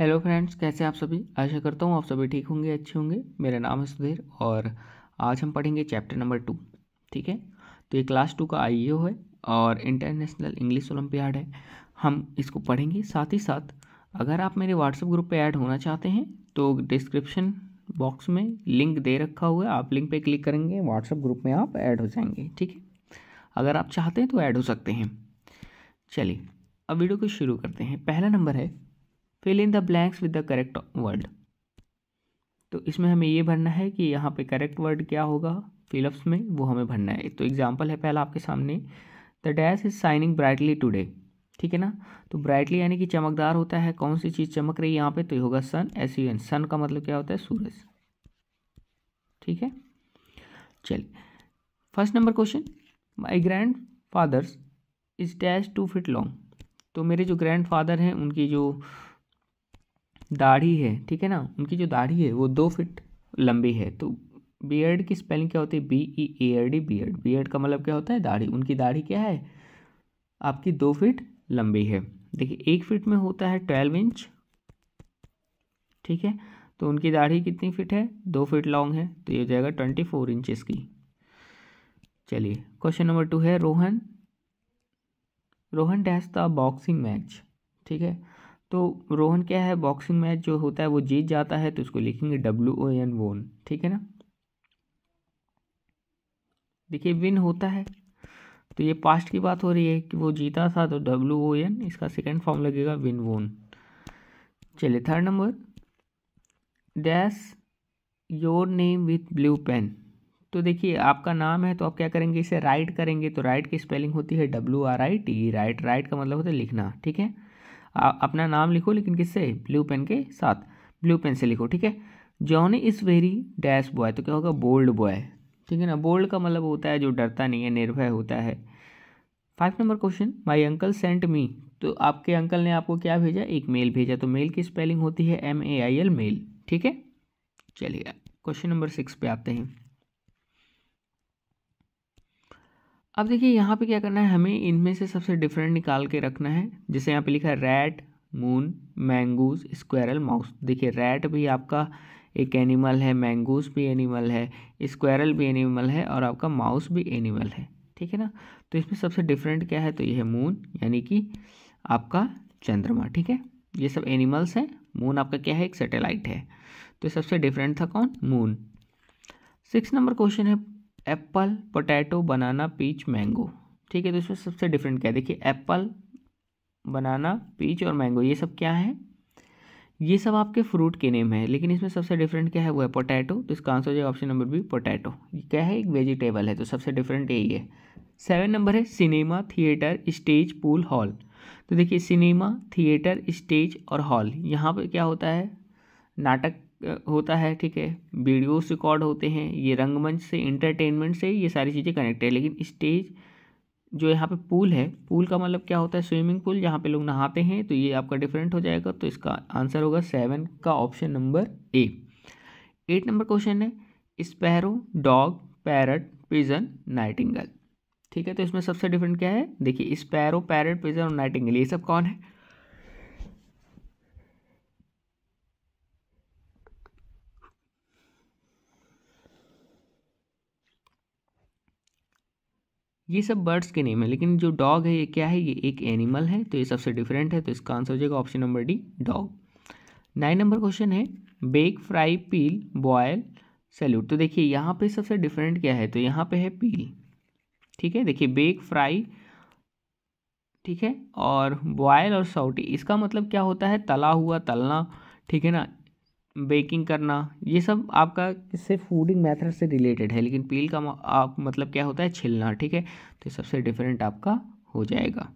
hello friends कैसे आप सभी आशा करता हूँ आप सभी ठीक होंगे अच्छे होंगे मेरा नाम है सुधीर और आज हम पढ़ेंगे चैप्टर नंबर टू ठीक है तो ये क्लास टू का आई e है और इंटरनेशनल इंग्लिश ओलम्पियाड है हम इसको पढ़ेंगे साथ ही साथ अगर आप मेरे व्हाट्सएप ग्रुप पे ऐड होना चाहते हैं तो डिस्क्रिप्शन बॉक्स में लिंक दे रखा हुआ है आप लिंक पे क्लिक करेंगे व्हाट्सएप ग्रुप में आप ऐड हो जाएंगे ठीक है अगर आप चाहते हैं तो ऐड हो सकते हैं चलिए अब वीडियो को शुरू करते हैं पहला नंबर है fill in the blanks with the correct word तो इसमें हमें ये भरना है कि यहाँ पे करेक्ट वर्ड क्या होगा फिलअप्स में वो हमें भरना है तो एग्जाम्पल है पहला आपके सामने the dash is shining brightly today ठीक है ना तो ब्राइटली यानी कि चमकदार होता है कौन सी चीज़ चमक रही है यहाँ पे तो ये होगा sun S U N sun का मतलब क्या होता है सूरज ठीक है चलिए first number question my grandfather's is dash to fit long तो मेरे जो ग्रैंड फादर हैं उनकी जो दाढ़ी है ठीक है ना उनकी जो दाढ़ी है वो दो फिट लंबी है तो एड की स्पेलिंग क्या होती है B E A R D beard का मतलब क्या होता है दाढ़ी उनकी दाढ़ी क्या है आपकी दो फिट लंबी है देखिए एक फिट में होता है ट्वेल्व इंच ठीक है तो उनकी दाढ़ी कितनी फिट है दो फिट लॉन्ग है तो ये हो जाएगा ट्वेंटी फोर इंचज़ की चलिए क्वेश्चन नंबर टू है Rohan Rohan dash the boxing match ठीक है तो रोहन क्या है बॉक्सिंग मैच जो होता है वो जीत जाता है तो उसको लिखेंगे डब्ल्यू ओ एन वोन ठीक है ना देखिए विन होता है तो ये पास्ट की बात हो रही है कि वो जीता था तो डब्ल्यू ओ एन इसका सेकेंड फॉर्म लगेगा विन वोन चलिए third number dash your name with blue pen तो देखिए आपका नाम है तो आप क्या करेंगे इसे राइट करेंगे तो राइट की स्पेलिंग होती है W R I T write write का मतलब होता है लिखना ठीक है अपना नाम लिखो लेकिन किससे ब्लू पेन के साथ ब्लू पेन से लिखो ठीक है Johnny is very dash boy तो क्या होगा बोल्ड बॉय ठीक है ना बोल्ड का मतलब होता है जो डरता नहीं है निर्भय होता है five number question my uncle sent me तो आपके अंकल ने आपको क्या भेजा एक मेल भेजा तो मेल की स्पेलिंग होती है M A I L mail ठीक है चलिए क्वेश्चन नंबर सिक्स पे आते हैं अब देखिए यहाँ पे क्या करना है हमें इनमें से सबसे डिफरेंट निकाल के रखना है जैसे यहाँ पे लिखा है rat moon mongoose squirrel mouse देखिए रैट भी आपका एक एनिमल है मैंगूस भी एनिमल है स्क्वायरल भी एनिमल है और आपका माउस भी एनिमल है ठीक है ना तो इसमें सबसे डिफरेंट क्या है तो यह है मून यानी कि आपका चंद्रमा ठीक है ये सब एनिमल्स हैं मून आपका क्या है एक सेटेलाइट है तो सबसे डिफरेंट था कौन मून सिक्स नंबर क्वेश्चन है apple potato banana peach mango ठीक है तो इसमें सबसे डिफरेंट क्या है देखिए एप्पल बनाना पीच और मैंगो ये सब क्या है ये सब आपके फ्रूट के नेम है लेकिन इसमें सबसे डिफरेंट क्या है वो है पोटैटो तो इसका आंसर हो जाएगा ऑप्शन नंबर बी पोटैटो क्या है एक वेजिटेबल है तो सबसे डिफरेंट यही है सेवन नंबर है cinema theatre stage pool hall तो देखिए सिनेमा थिएटर स्टेज और हॉल यहाँ पर क्या होता है नाटक होता है ठीक है वीडियोस रिकॉर्ड होते हैं ये रंगमंच से इंटरटेनमेंट से ये सारी चीज़ें कनेक्ट है लेकिन स्टेज जो यहाँ पे पूल है पूल का मतलब क्या होता है स्विमिंग पूल जहाँ पे लोग नहाते हैं तो ये आपका डिफरेंट हो जाएगा तो इसका आंसर होगा सेवन का option number A eight number question है sparrow dog parrot pigeon nightingale ठीक है तो इसमें सबसे डिफरेंट क्या है देखिए स्पैरो पैरट पिजन और नाइटिंगल ये सब कौन है ये सब बर्ड्स के नेम है लेकिन जो डॉग है ये क्या है ये एक एनिमल है तो ये सबसे डिफरेंट है तो इसका आंसर हो जाएगा option number D dog nine number question है bake fry peel boil salute तो देखिए यहाँ पे सबसे डिफरेंट क्या है तो यहाँ पे है पील ठीक है देखिए बेक फ्राई ठीक है और बॉयल और साउटी इसका मतलब क्या होता है तला हुआ तलना ठीक है ना बेकिंग करना ये सब आपका किससे फूडिंग मेथड से रिलेटेड है लेकिन पील का आप मतलब क्या होता है छिलना ठीक है तो सबसे डिफरेंट आपका हो जाएगा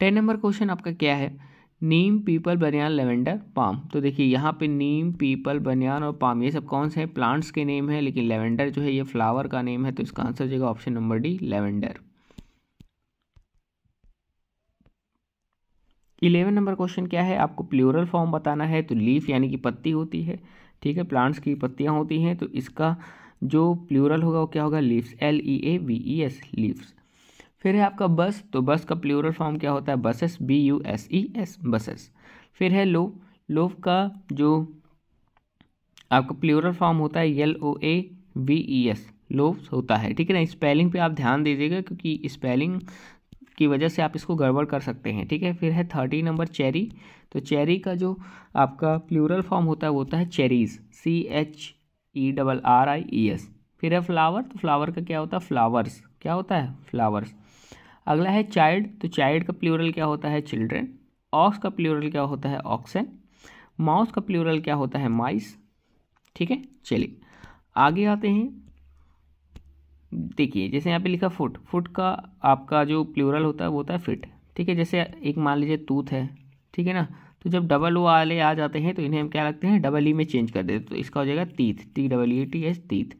टेन नंबर क्वेश्चन आपका क्या है neem peepal banyan lavender palm तो देखिए यहाँ पे नीम पीपल बनियान और पाम ये सब कौन से हैं प्लांट्स के नेम है लेकिन लेवेंडर जो है ये फ्लावर का नेम है तो इसका आंसर हो जाएगा option number D lavender eleven number question क्या है आपको प्लूरल फॉर्म बताना है तो लीफ यानी कि पत्ती होती है ठीक है प्लांट्स की पत्तियाँ होती हैं तो इसका जो प्लूरल होगा वो क्या होगा leaves L E A V E S leaves फिर है आपका बस तो बस का प्लूरल फॉर्म क्या होता है buses B U S E S buses फिर है लो लोव का जो आपका प्लूरल फॉर्म होता है L O A V E S loaves होता है ठीक है ना स्पेलिंग पे आप ध्यान दीजिएगा क्योंकि स्पेलिंग की वजह से आप इसको गड़बड़ कर सकते हैं ठीक है फिर है थर्टी नंबर चेरी तो चेरी का जो आपका प्लूरल फॉर्म होता है वो होता है cherries C H E double R I E S फिर है फ्लावर तो फ्लावर का क्या होता है फ्लावर्स क्या होता है फ्लावर्स अगला है चाइल्ड तो चाइल्ड का प्लूरल क्या होता है चिल्ड्रेन ऑक्स का प्लूरल क्या होता है ऑक्सन माउस का प्लूरल क्या होता है माइस ठीक है चलिए आगे आते हैं देखिए जैसे यहाँ पे लिखा फुट फुट का आपका जो प्लूरल होता है वो होता है फिट ठीक है जैसे एक मान लीजिए टूथ है ठीक है ना तो जब डबल ओ वाले आ जाते हैं तो इन्हें हम क्या लगते हैं डबल ई e में चेंज कर देते तो इसका हो जाएगा teeth T double E T S teeth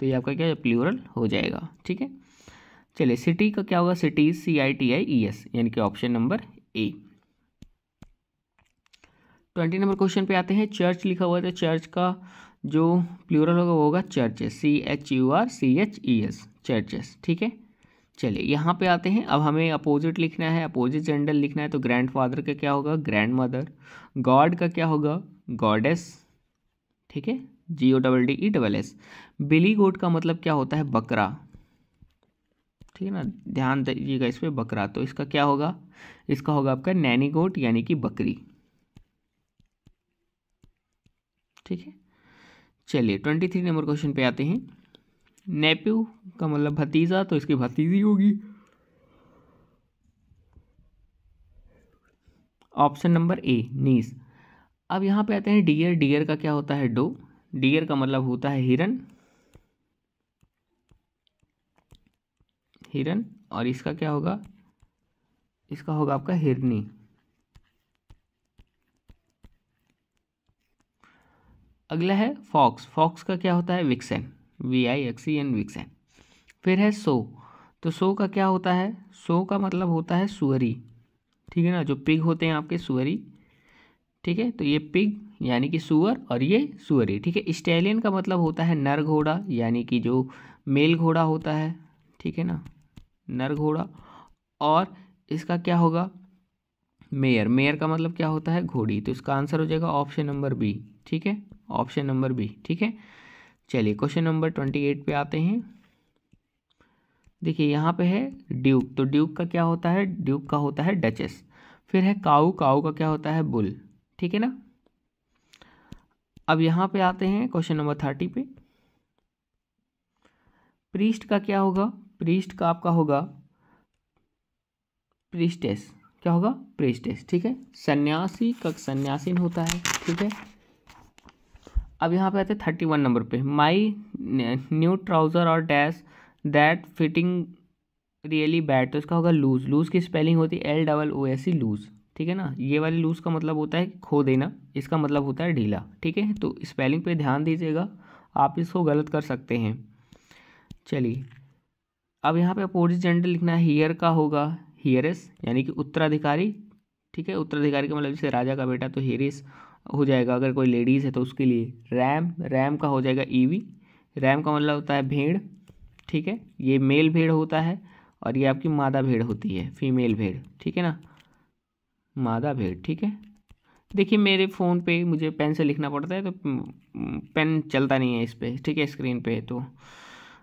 तो ये आपका क्या प्लूरल हो जाएगा ठीक है चलिए सिटी का क्या होगा city C I T I E S यानी कि option number A twenty number question पे आते हैं चर्च लिखा हुआ है तो चर्च का जो प्लूरल होगा वो होगा churches C H U R C H E S churches ठीक है चलिए यहाँ पे आते हैं अब हमें अपोजिट लिखना है अपोजिट जेंडर लिखना है तो ग्रैंडफादर का क्या होगा ग्रैंड मदर गॉड का क्या होगा गॉडेस ठीक है G O double D E double S billy goat का मतलब क्या होता है बकरा ठीक है ना ध्यान दीजिएगा इस पर बकरा तो इसका क्या होगा इसका होगा आपका नैनी गोट यानी कि बकरी ठीक है चलिए ट्वेंटी थ्री नंबर क्वेश्चन पे आते हैं नेप्यू का मतलब भतीजा तो इसकी भतीजी होगी ऑप्शन नंबर ए नीस अब यहाँ पे आते हैं डियर डियर का क्या होता है डो डियर का मतलब होता है हिरन हिरन और इसका क्या होगा इसका होगा आपका हिरनी अगला है फॉक्स फॉक्स का क्या होता है vixen V I X E e N vixen फिर है सो तो सो का क्या होता है सो का मतलब होता है सुअरी ठीक है ना जो पिग होते हैं आपके सुअरी ठीक है तो ये पिग यानी कि सुअर और ये सुअरी ठीक है स्टैलियन का मतलब होता है नर घोड़ा यानी कि जो मेल घोड़ा होता है ठीक है ना नर घोड़ा और इसका क्या होगा मेयर मेयर का मतलब क्या होता है घोड़ी तो इसका आंसर हो जाएगा ऑप्शन नंबर बी ठीक है ऑप्शन नंबर बी ठीक है चलिए क्वेश्चन नंबर ट्वेंटी एट पे आते हैं देखिए यहाँ पे है ड्यूक तो ड्यूक का क्या होता है ड्यूक का होता है डचेस फिर है काऊ काऊ का क्या होता है बुल ठीक है ना अब यहाँ पे आते हैं क्वेश्चन नंबर थर्टी पे प्रीस्ट का क्या होगा प्रीस्ट का आपका होगा प्रिस्टेस क्या होगा प्रिस्टेस ठीक है सन्यासी का सन्यासीन होता है ठीक है अब यहाँ पे आते हैं थर्टी वन नंबर पे माई न्यू ट्राउज़र और dash that fitting really bad तो इसका होगा लूज लूज की स्पेलिंग होती है L double O S C loose ठीक है ना ये वाले लूज का मतलब होता है खो देना इसका मतलब होता है ढीला ठीक है तो स्पेलिंग पे ध्यान दीजिएगा आप इसको गलत कर सकते हैं चलिए अब यहाँ पे अपोजिट जेंडर लिखना है हियर का होगा हियरस यानी कि उत्तराधिकारी ठीक है उत्तराधिकारी का मतलब जैसे राजा का बेटा तो हिरिस हो जाएगा अगर कोई लेडीज़ है तो उसके लिए रैम रैम का हो जाएगा ईवी रैम का मतलब होता है भेड़ ठीक है ये मेल भेड़ होता है और ये आपकी मादा भेड़ होती है फीमेल भेड़ ठीक है ना मादा भेड़ ठीक है देखिए मेरे फ़ोन पे मुझे पेन से लिखना पड़ता है तो पेन चलता नहीं है इस पर ठीक है स्क्रीन पे तो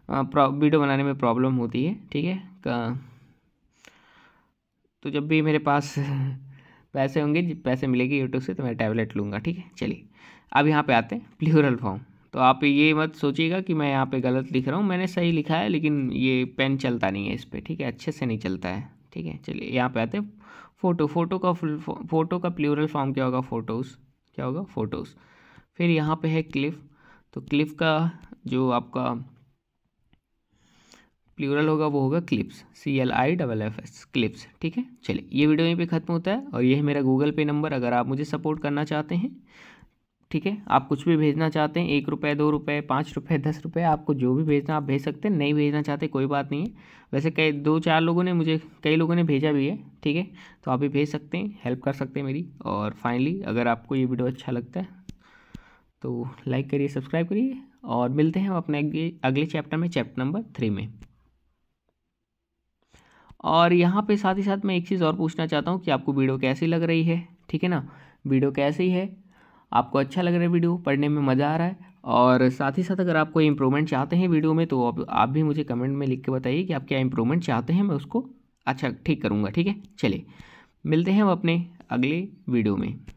वीडियो बनाने में प्रॉब्लम होती है ठीक है तो जब भी मेरे पास पैसे होंगे पैसे मिलेगी यूट्यूब से तो मैं टैबलेट लूँगा ठीक है चलिए अब यहाँ पे आते हैं प्लूरल फॉर्म तो आप ये मत सोचिएगा कि मैं यहाँ पे गलत लिख रहा हूँ मैंने सही लिखा है लेकिन ये पेन चलता नहीं है इस पर ठीक है अच्छे से नहीं चलता है ठीक है चलिए यहाँ पे आते हैं फ़ोटो फ़ोटो का फ़ोटो का प्लूरल फॉर्म क्या होगा फ़ोटोज़ क्या होगा फ़ोटोज़ फिर यहाँ पे है क्लिफ़ तो क्लिफ़ का जो आपका प्लूरल होगा वो होगा clips C L I double F S clips ठीक है चलिए ये वीडियो यहीं पे ख़त्म होता है और ये है मेरा गूगल पे नंबर अगर आप मुझे सपोर्ट करना चाहते हैं ठीक है आप कुछ भी भेजना चाहते हैं एक रुपये दो रुपये पाँच रुपये दस रुपये आपको जो भी भेजना आप भेज सकते हैं नहीं भेजना चाहते कोई बात नहीं है वैसे कई दो चार लोगों ने मुझे कई लोगों ने भेजा भी है ठीक है तो आप भी भेज सकते हैं हेल्प कर सकते हैं मेरी और फाइनली अगर आपको ये वीडियो अच्छा लगता है तो लाइक करिए सब्सक्राइब करिए और मिलते हैं हम अपने अगले अगले चैप्टर में चैप्टर नंबर थ्री में और यहाँ पे साथ ही साथ मैं एक चीज़ और पूछना चाहता हूँ कि आपको वीडियो कैसी लग रही है ठीक है ना वीडियो कैसी है आपको अच्छा लग रहा है वीडियो पढ़ने में मज़ा आ रहा है और साथ ही साथ अगर आप कोई इंप्रूवमेंट चाहते हैं वीडियो में तो आप, आप भी मुझे कमेंट में लिख के बताइए कि आप क्या इंप्रूवमेंट चाहते हैं मैं उसको अच्छा ठीक करूँगा ठीक है चलिए मिलते हैं हम अपने अगले वीडियो में